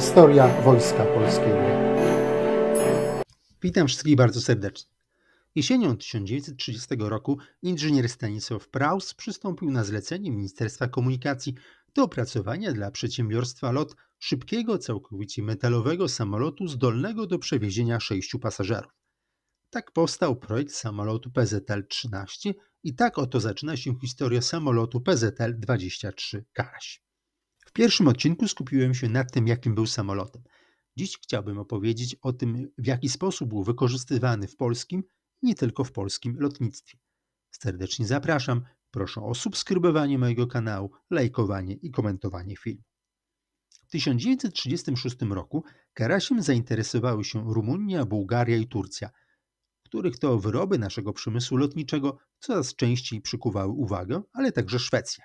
Historia Wojska Polskiego. Witam wszystkich bardzo serdecznie. Jesienią 1930 roku inżynier Stanisław Praus przystąpił na zlecenie Ministerstwa Komunikacji do opracowania dla przedsiębiorstwa LOT szybkiego, całkowicie metalowego samolotu zdolnego do przewiezienia sześciu pasażerów. Tak powstał projekt samolotu PZL-13 i tak oto zaczyna się historia samolotu PZL-23 Karaś. W pierwszym odcinku skupiłem się nad tym, jakim był samolotem. Dziś chciałbym opowiedzieć o tym, w jaki sposób był wykorzystywany w polskim, nie tylko w polskim lotnictwie. Serdecznie zapraszam, proszę o subskrybowanie mojego kanału, lajkowanie i komentowanie filmu. W 1936 roku Karasiem zainteresowały się Rumunia, Bułgaria i Turcja, których to wyroby naszego przemysłu lotniczego coraz częściej przykuwały uwagę, ale także Szwecja.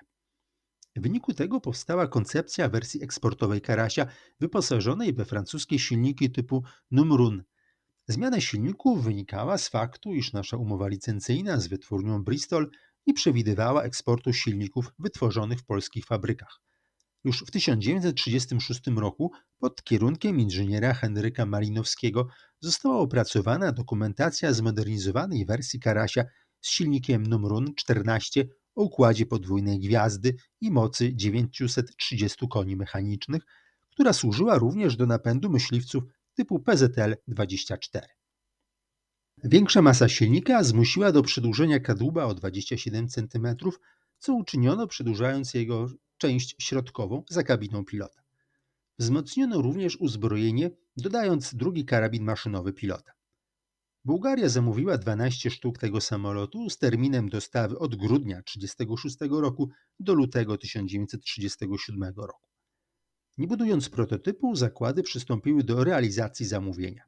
W wyniku tego powstała koncepcja wersji eksportowej Karasia wyposażonej we francuskie silniki typu Numrun. Zmiana silników wynikała z faktu, iż nasza umowa licencyjna z wytwórnią Bristol nie przewidywała eksportu silników wytworzonych w polskich fabrykach. Już w 1936 roku pod kierunkiem inżyniera Henryka Malinowskiego została opracowana dokumentacja zmodernizowanej wersji Karasia z silnikiem Numrun 14 o układzie podwójnej gwiazdy i mocy 930 koni mechanicznych, która służyła również do napędu myśliwców typu PZL-24. Większa masa silnika zmusiła do przedłużenia kadłuba o 27 cm, co uczyniono przedłużając jego część środkową za kabiną pilota. Wzmocniono również uzbrojenie, dodając drugi karabin maszynowy pilota. Bułgaria zamówiła 12 sztuk tego samolotu z terminem dostawy od grudnia 1936 roku do lutego 1937 roku. Nie budując prototypu, zakłady przystąpiły do realizacji zamówienia.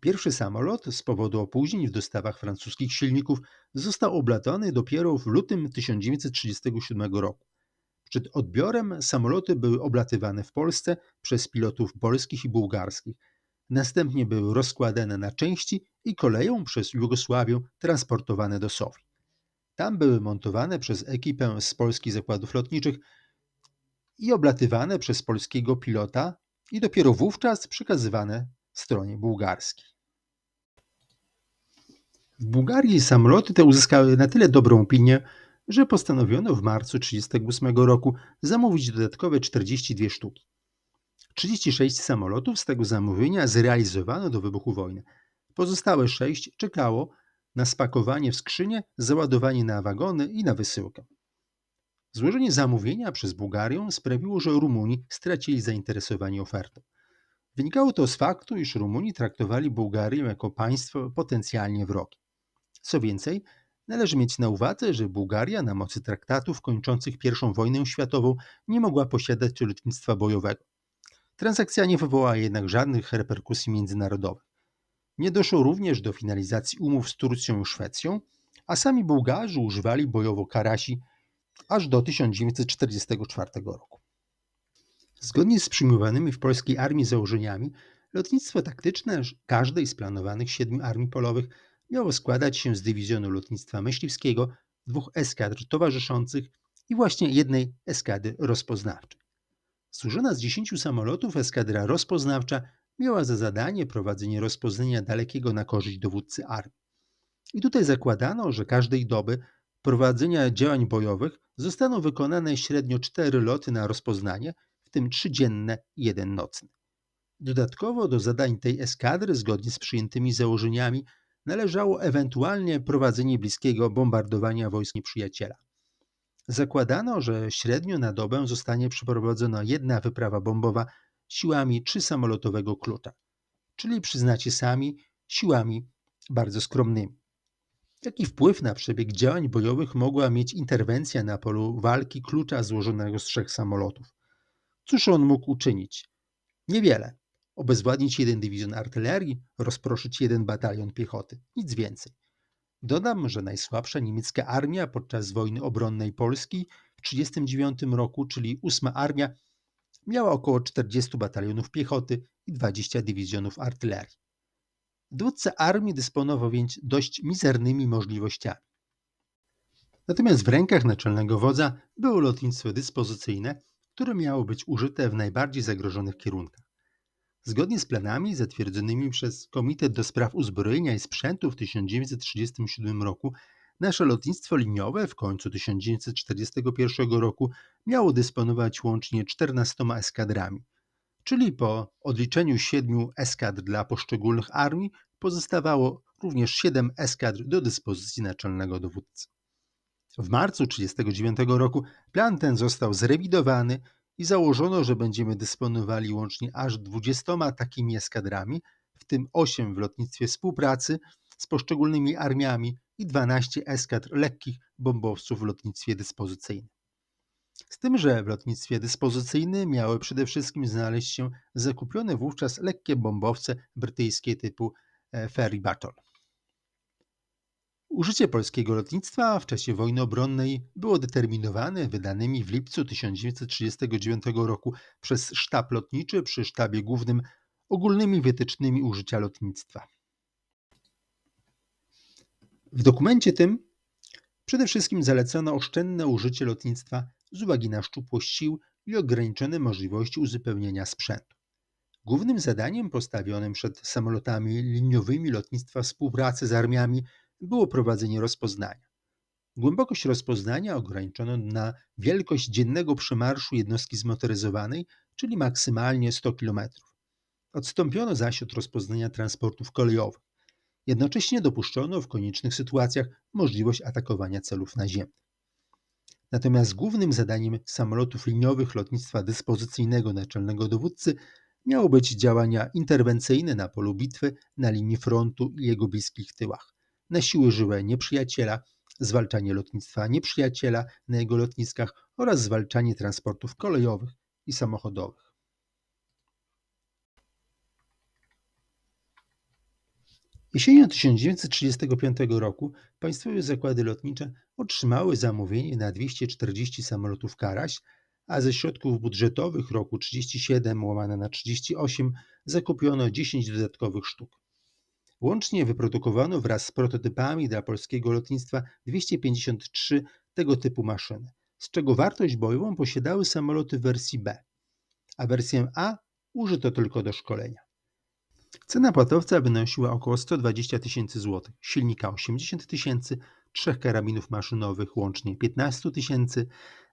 Pierwszy samolot z powodu opóźnień w dostawach francuskich silników został oblatany dopiero w lutym 1937 roku. Przed odbiorem samoloty były oblatywane w Polsce przez pilotów polskich i bułgarskich – Następnie były rozkładane na części i koleją przez Jugosławię transportowane do Sowii. Tam były montowane przez ekipę z polskich zakładów lotniczych i oblatywane przez polskiego pilota i dopiero wówczas przekazywane stronie bułgarskiej. W Bułgarii samoloty te uzyskały na tyle dobrą opinię, że postanowiono w marcu 1938 roku zamówić dodatkowe 42 sztuki. 36 samolotów z tego zamówienia zrealizowano do wybuchu wojny. Pozostałe 6 czekało na spakowanie w skrzynie, załadowanie na wagony i na wysyłkę. Złożenie zamówienia przez Bułgarię sprawiło, że Rumuni stracili zainteresowanie ofertą. Wynikało to z faktu, iż Rumuni traktowali Bułgarię jako państwo potencjalnie wrogie. Co więcej, należy mieć na uwadze, że Bułgaria na mocy traktatów kończących I wojnę światową nie mogła posiadać lotnictwa bojowego. Transakcja nie wywołała jednak żadnych reperkusji międzynarodowych. Nie doszło również do finalizacji umów z Turcją i Szwecją, a sami Bułgarzy używali bojowo karasi aż do 1944 roku. Zgodnie z przyjmowanymi w polskiej armii założeniami, lotnictwo taktyczne każdej z planowanych siedmiu armii polowych miało składać się z dywizjonu lotnictwa myśliwskiego, dwóch eskadr towarzyszących i właśnie jednej eskady rozpoznawczej. Służona z dziesięciu samolotów eskadra rozpoznawcza miała za zadanie prowadzenie rozpoznania dalekiego na korzyść dowódcy armii. I tutaj zakładano, że każdej doby prowadzenia działań bojowych zostaną wykonane średnio cztery loty na rozpoznanie, w tym 3 dzienne i jeden nocny. Dodatkowo do zadań tej eskadry, zgodnie z przyjętymi założeniami, należało ewentualnie prowadzenie bliskiego bombardowania wojsk nieprzyjaciela. Zakładano, że średnio na dobę zostanie przeprowadzona jedna wyprawa bombowa siłami czy samolotowego kluta, czyli przyznacie sami siłami bardzo skromnymi. Jaki wpływ na przebieg działań bojowych mogła mieć interwencja na polu walki klucza złożonego z trzech samolotów? Cóż on mógł uczynić? Niewiele. Obezwładnić jeden dywizjon artylerii, rozproszyć jeden batalion piechoty, nic więcej. Dodam, że najsłabsza niemiecka armia podczas wojny obronnej Polski w 1939 roku, czyli 8 Armia, miała około 40 batalionów piechoty i 20 dywizjonów artylerii. Dowódca armii dysponował więc dość mizernymi możliwościami. Natomiast w rękach naczelnego wodza było lotnictwo dyspozycyjne, które miało być użyte w najbardziej zagrożonych kierunkach. Zgodnie z planami zatwierdzonymi przez Komitet do Spraw Uzbrojenia i Sprzętu w 1937 roku, nasze lotnictwo liniowe w końcu 1941 roku miało dysponować łącznie 14 eskadrami, czyli po odliczeniu 7 eskadr dla poszczególnych armii pozostawało również 7 eskadr do dyspozycji naczelnego dowódcy. W marcu 1939 roku plan ten został zrewidowany i założono, że będziemy dysponowali łącznie aż 20 takimi eskadrami, w tym 8 w lotnictwie współpracy z poszczególnymi armiami i 12 eskadr lekkich bombowców w lotnictwie dyspozycyjnym. Z tym, że w lotnictwie dyspozycyjnym miały przede wszystkim znaleźć się zakupione wówczas lekkie bombowce brytyjskie typu e, Ferry Battle. Użycie polskiego lotnictwa w czasie wojny obronnej było determinowane wydanymi w lipcu 1939 roku przez sztab lotniczy przy sztabie głównym ogólnymi wytycznymi użycia lotnictwa. W dokumencie tym przede wszystkim zalecono oszczędne użycie lotnictwa z uwagi na szczupłość sił i ograniczone możliwości uzupełnienia sprzętu. Głównym zadaniem postawionym przed samolotami liniowymi lotnictwa współpracy z armiami było prowadzenie rozpoznania. Głębokość rozpoznania ograniczono na wielkość dziennego przemarszu jednostki zmotoryzowanej, czyli maksymalnie 100 km. Odstąpiono zaś od rozpoznania transportów kolejowych. Jednocześnie dopuszczono w koniecznych sytuacjach możliwość atakowania celów naziemnych. Natomiast głównym zadaniem samolotów liniowych lotnictwa dyspozycyjnego naczelnego dowódcy miało być działania interwencyjne na polu bitwy, na linii frontu i jego bliskich tyłach na siły żyłe nieprzyjaciela, zwalczanie lotnictwa nieprzyjaciela na jego lotniskach oraz zwalczanie transportów kolejowych i samochodowych. Jesienią 1935 roku państwowe zakłady lotnicze otrzymały zamówienie na 240 samolotów Karaś, a ze środków budżetowych roku 37 łamane na 38 zakupiono 10 dodatkowych sztuk. Łącznie wyprodukowano wraz z prototypami dla polskiego lotnictwa 253 tego typu maszyny, z czego wartość bojową posiadały samoloty w wersji B, a wersję A użyto tylko do szkolenia. Cena płatowca wynosiła około 120 tysięcy złotych, silnika 80 tysięcy, trzech karabinów maszynowych łącznie 15 tysięcy,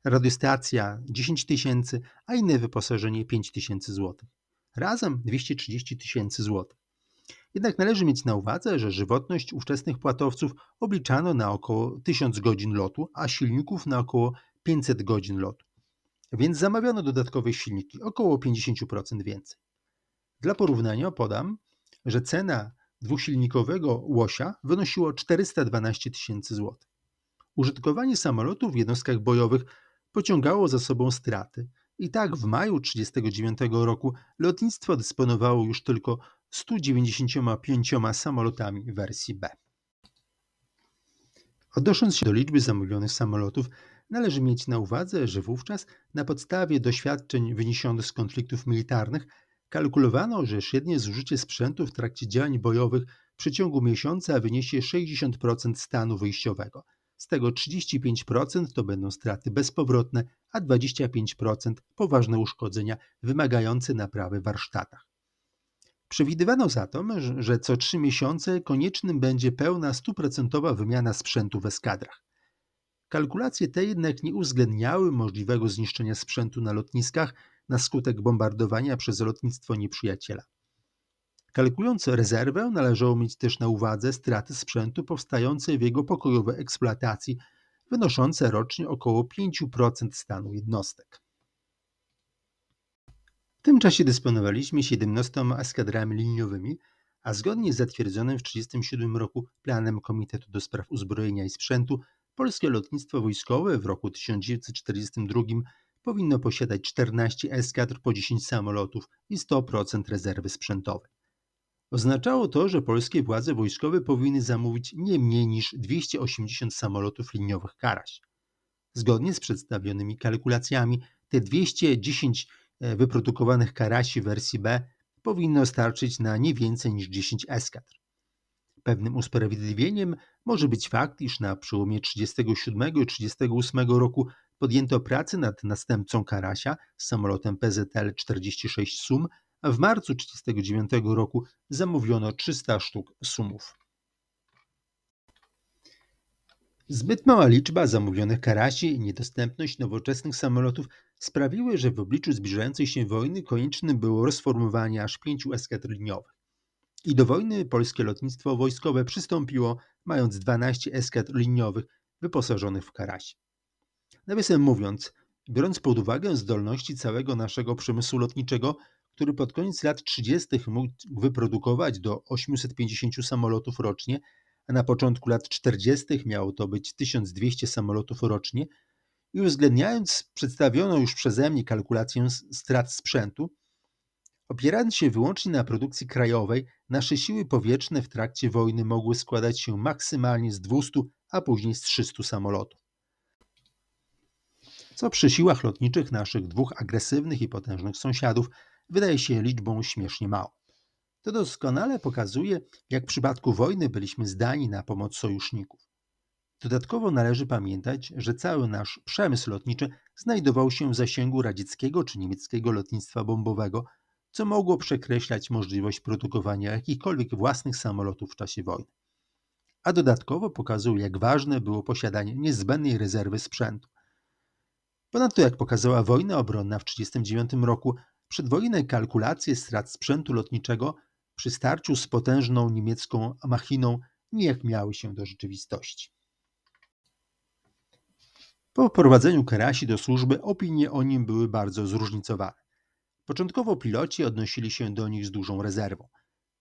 radiostacja 10 tysięcy, a inne wyposażenie 5 tysięcy złotych. Razem 230 tysięcy złotych. Jednak należy mieć na uwadze, że żywotność ówczesnych płatowców obliczano na około 1000 godzin lotu, a silników na około 500 godzin lotu. Więc zamawiano dodatkowe silniki, około 50% więcej. Dla porównania podam, że cena dwusilnikowego łosia wynosiła 412 tysięcy złotych. Użytkowanie samolotu w jednostkach bojowych pociągało za sobą straty. I tak w maju 1939 roku lotnictwo dysponowało już tylko 195 samolotami wersji B. Odnosząc się do liczby zamówionych samolotów, należy mieć na uwadze, że wówczas na podstawie doświadczeń wyniesionych z konfliktów militarnych kalkulowano, że średnie zużycie sprzętu w trakcie działań bojowych w przeciągu miesiąca wyniesie 60% stanu wyjściowego. Z tego 35% to będą straty bezpowrotne, a 25% poważne uszkodzenia wymagające naprawy w warsztatach. Przewidywano zatem, że co trzy miesiące koniecznym będzie pełna stuprocentowa wymiana sprzętu w eskadrach. Kalkulacje te jednak nie uwzględniały możliwego zniszczenia sprzętu na lotniskach na skutek bombardowania przez lotnictwo nieprzyjaciela. Kalkulując rezerwę, należało mieć też na uwadze straty sprzętu powstające w jego pokojowej eksploatacji, wynoszące rocznie około 5% stanu jednostek tym czasie dysponowaliśmy 17 eskadrami liniowymi, a zgodnie z zatwierdzonym w 1937 roku planem Komitetu do Spraw Uzbrojenia i Sprzętu, polskie lotnictwo wojskowe w roku 1942 powinno posiadać 14 eskadr po 10 samolotów i 100% rezerwy sprzętowej. Oznaczało to, że polskie władze wojskowe powinny zamówić nie mniej niż 280 samolotów liniowych Karaś. Zgodnie z przedstawionymi kalkulacjami, te 210 E, wyprodukowanych karasi wersji B powinno starczyć na nie więcej niż 10 eskadr. Pewnym usprawiedliwieniem może być fakt, iż na przełomie 37 i 38 roku podjęto pracę nad następcą Karasia z samolotem PZL-46 Sum, a w marcu 1939 roku zamówiono 300 sztuk Sumów. Zbyt mała liczba zamówionych Karasi i niedostępność nowoczesnych samolotów sprawiły, że w obliczu zbliżającej się wojny konieczne było rozformowanie aż pięciu eskadr liniowych. I do wojny polskie lotnictwo wojskowe przystąpiło, mając 12 eskadr liniowych wyposażonych w karasie. Nawiasem mówiąc, biorąc pod uwagę zdolności całego naszego przemysłu lotniczego, który pod koniec lat 30. mógł wyprodukować do 850 samolotów rocznie, a na początku lat 40. miało to być 1200 samolotów rocznie, i uwzględniając przedstawioną już przeze mnie kalkulację strat sprzętu, opierając się wyłącznie na produkcji krajowej, nasze siły powietrzne w trakcie wojny mogły składać się maksymalnie z 200, a później z 300 samolotów. Co przy siłach lotniczych naszych dwóch agresywnych i potężnych sąsiadów wydaje się liczbą śmiesznie mało. To doskonale pokazuje, jak w przypadku wojny byliśmy zdani na pomoc sojuszników. Dodatkowo należy pamiętać, że cały nasz przemysł lotniczy znajdował się w zasięgu radzieckiego czy niemieckiego lotnictwa bombowego, co mogło przekreślać możliwość produkowania jakichkolwiek własnych samolotów w czasie wojny. A dodatkowo pokazuje, jak ważne było posiadanie niezbędnej rezerwy sprzętu. Ponadto, jak pokazała wojna obronna w 1939 roku, przedwojenne kalkulacje strat sprzętu lotniczego przy starciu z potężną niemiecką machiną nijak miały się do rzeczywistości. Po wprowadzeniu Karasi do służby opinie o nim były bardzo zróżnicowane. Początkowo piloci odnosili się do nich z dużą rezerwą.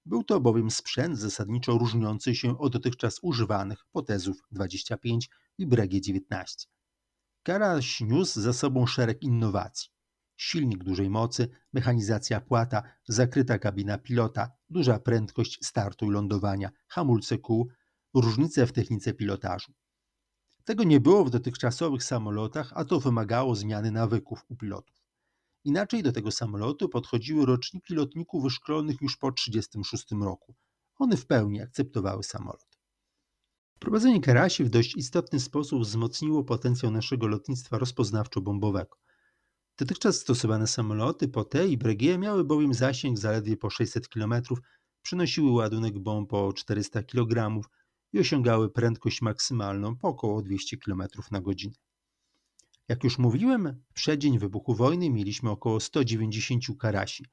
Był to bowiem sprzęt zasadniczo różniący się od dotychczas używanych Potezów 25 i Bregie 19. Karaś niósł za sobą szereg innowacji. Silnik dużej mocy, mechanizacja płata, zakryta kabina pilota, duża prędkość startu i lądowania, hamulce kół, różnice w technice pilotażu. Tego nie było w dotychczasowych samolotach, a to wymagało zmiany nawyków u pilotów. Inaczej do tego samolotu podchodziły roczniki lotników wyszkolonych już po 1936 roku. One w pełni akceptowały samolot. Wprowadzenie Kerasi w dość istotny sposób wzmocniło potencjał naszego lotnictwa rozpoznawczo-bombowego. Dotychczas stosowane samoloty po i Bregie miały bowiem zasięg zaledwie po 600 km, przynosiły ładunek bomb po 400 kg, i osiągały prędkość maksymalną po około 200 km na godzinę. Jak już mówiłem, w przeddzień wybuchu wojny mieliśmy około 190 karasi,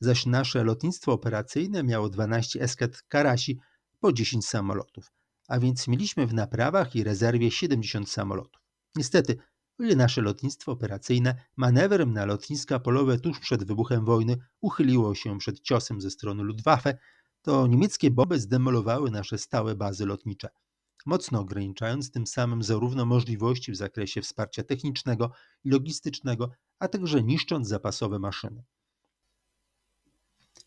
zaś nasze lotnictwo operacyjne miało 12 eskad karasi po 10 samolotów, a więc mieliśmy w naprawach i rezerwie 70 samolotów. Niestety, ile nasze lotnictwo operacyjne manewrem na lotniska polowe tuż przed wybuchem wojny uchyliło się przed ciosem ze strony Luftwaffe, to niemieckie bomby zdemolowały nasze stałe bazy lotnicze, mocno ograniczając tym samym zarówno możliwości w zakresie wsparcia technicznego i logistycznego, a także niszcząc zapasowe maszyny.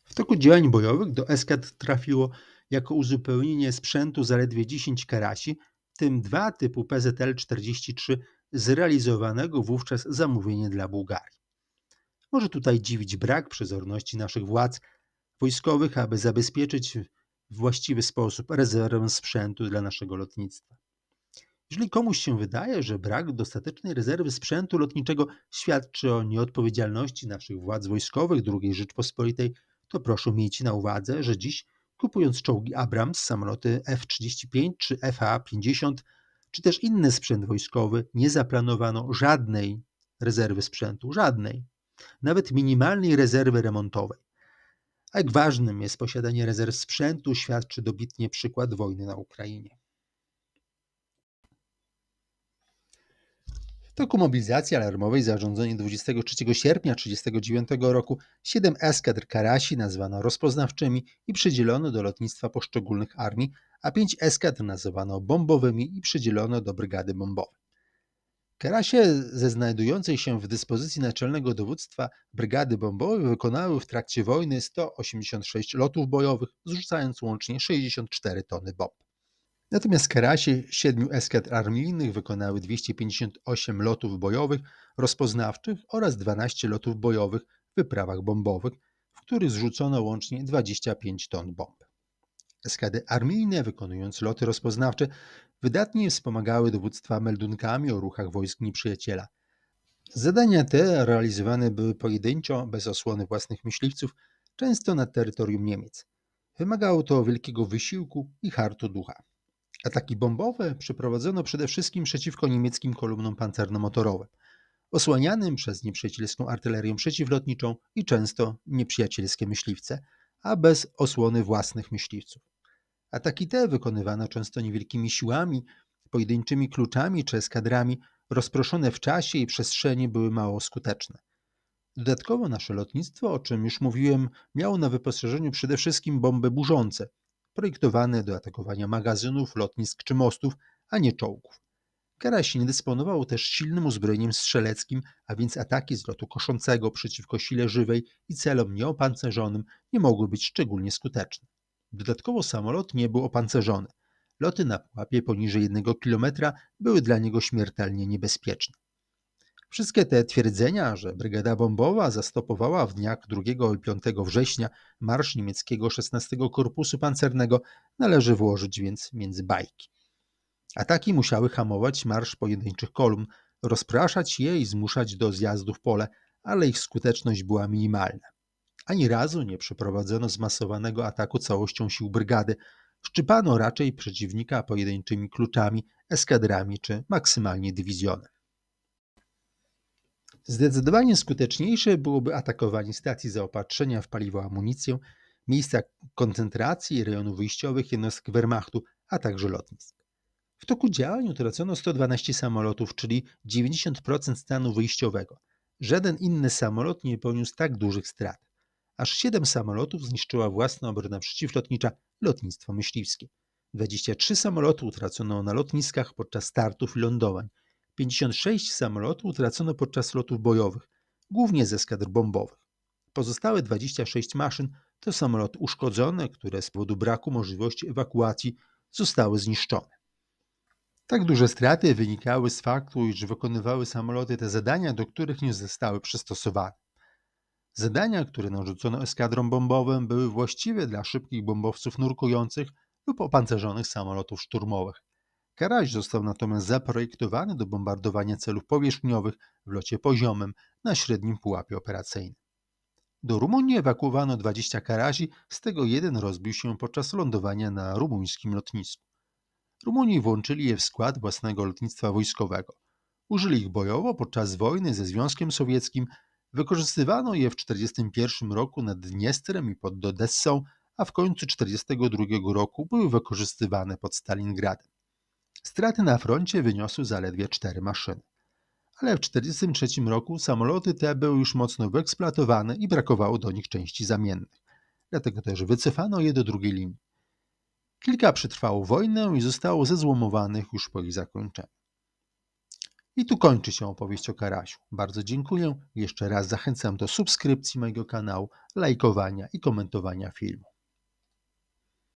W toku działań bojowych do eskad trafiło jako uzupełnienie sprzętu zaledwie 10 karasi, w tym dwa typu PZL-43 zrealizowanego wówczas zamówienie dla Bułgarii. Może tutaj dziwić brak przezorności naszych władz – wojskowych, aby zabezpieczyć w właściwy sposób rezerwę sprzętu dla naszego lotnictwa. Jeżeli komuś się wydaje, że brak dostatecznej rezerwy sprzętu lotniczego świadczy o nieodpowiedzialności naszych władz wojskowych II Rzeczpospolitej, to proszę mieć na uwadze, że dziś kupując czołgi Abrams, samoloty F-35 czy FH-50, czy też inny sprzęt wojskowy, nie zaplanowano żadnej rezerwy sprzętu, żadnej, nawet minimalnej rezerwy remontowej a jak ważnym jest posiadanie rezerw sprzętu, świadczy dobitnie przykład wojny na Ukrainie. W toku mobilizacji alarmowej zarządzonej 23 sierpnia 1939 roku siedem eskadr Karasi nazwano rozpoznawczymi i przydzielono do lotnictwa poszczególnych armii, a pięć eskadr nazwano bombowymi i przydzielono do brygady bombowej. Kerasie, ze znajdującej się w dyspozycji Naczelnego Dowództwa Brygady Bombowej wykonały w trakcie wojny 186 lotów bojowych, zrzucając łącznie 64 tony bomb. Natomiast kerasie siedmiu eskadr armijnych wykonały 258 lotów bojowych rozpoznawczych oraz 12 lotów bojowych w wyprawach bombowych, w których zrzucono łącznie 25 ton bomb. Eskady armijne, wykonując loty rozpoznawcze, wydatnie wspomagały dowództwa meldunkami o ruchach wojsk nieprzyjaciela. Zadania te realizowane były pojedynczo, bez osłony własnych myśliwców, często na terytorium Niemiec. Wymagało to wielkiego wysiłku i hartu ducha. Ataki bombowe przeprowadzono przede wszystkim przeciwko niemieckim kolumnom pancernomotorowym, osłanianym przez nieprzyjacielską artylerię przeciwlotniczą i często nieprzyjacielskie myśliwce, a bez osłony własnych myśliwców. Ataki te wykonywano często niewielkimi siłami, pojedynczymi kluczami czy eskadrami, rozproszone w czasie i przestrzeni były mało skuteczne. Dodatkowo nasze lotnictwo, o czym już mówiłem, miało na wyposażeniu przede wszystkim bomby burzące, projektowane do atakowania magazynów, lotnisk czy mostów, a nie czołgów. Karasin dysponował też silnym uzbrojeniem strzeleckim, a więc ataki z lotu koszącego przeciwko sile żywej i celom nieopancerzonym nie mogły być szczególnie skuteczne. Dodatkowo samolot nie był opancerzony. Loty na pułapie poniżej jednego kilometra były dla niego śmiertelnie niebezpieczne. Wszystkie te twierdzenia, że brygada bombowa zastopowała w dniach 2 i 5 września marsz niemieckiego 16 Korpusu Pancernego, należy włożyć więc między bajki. Ataki musiały hamować marsz pojedynczych kolumn, rozpraszać je i zmuszać do zjazdu w pole, ale ich skuteczność była minimalna. Ani razu nie przeprowadzono zmasowanego ataku całością sił brygady. Szczypano raczej przeciwnika pojedynczymi kluczami, eskadrami czy maksymalnie dywizjonem. Zdecydowanie skuteczniejsze byłoby atakowanie stacji zaopatrzenia w paliwo amunicję, miejsca koncentracji i rejonów wyjściowych jednostek Wehrmachtu, a także lotnisk. W toku działań utracono 112 samolotów, czyli 90% stanu wyjściowego. Żaden inny samolot nie poniósł tak dużych strat. Aż siedem samolotów zniszczyła własna obrona przeciwlotnicza lotnictwo myśliwskie. 23 samoloty utracono na lotniskach podczas startów i lądowań. 56 samolotów utracono podczas lotów bojowych, głównie ze skadr bombowych. Pozostałe 26 maszyn to samoloty uszkodzone, które z powodu braku możliwości ewakuacji zostały zniszczone. Tak duże straty wynikały z faktu, iż wykonywały samoloty te zadania, do których nie zostały przystosowane. Zadania, które narzucono eskadrom bombowym, były właściwe dla szybkich bombowców nurkujących lub opancerzonych samolotów szturmowych. Karaś został natomiast zaprojektowany do bombardowania celów powierzchniowych w locie poziomym na średnim pułapie operacyjnym. Do Rumunii ewakuowano 20 karazi, z tego jeden rozbił się podczas lądowania na rumuńskim lotnisku. Rumuni włączyli je w skład własnego lotnictwa wojskowego. Użyli ich bojowo podczas wojny ze Związkiem Sowieckim Wykorzystywano je w 1941 roku nad Dniestrem i pod Dodessą, a w końcu 1942 roku były wykorzystywane pod Stalingradem. Straty na froncie wyniosły zaledwie cztery maszyny. Ale w 1943 roku samoloty te były już mocno wyeksploatowane i brakowało do nich części zamiennych. Dlatego też wycofano je do drugiej linii. Kilka przetrwało wojnę i zostało zezłomowanych już po jej zakończeniu. I tu kończy się opowieść o Karasiu. Bardzo dziękuję. Jeszcze raz zachęcam do subskrypcji mojego kanału, lajkowania i komentowania filmu.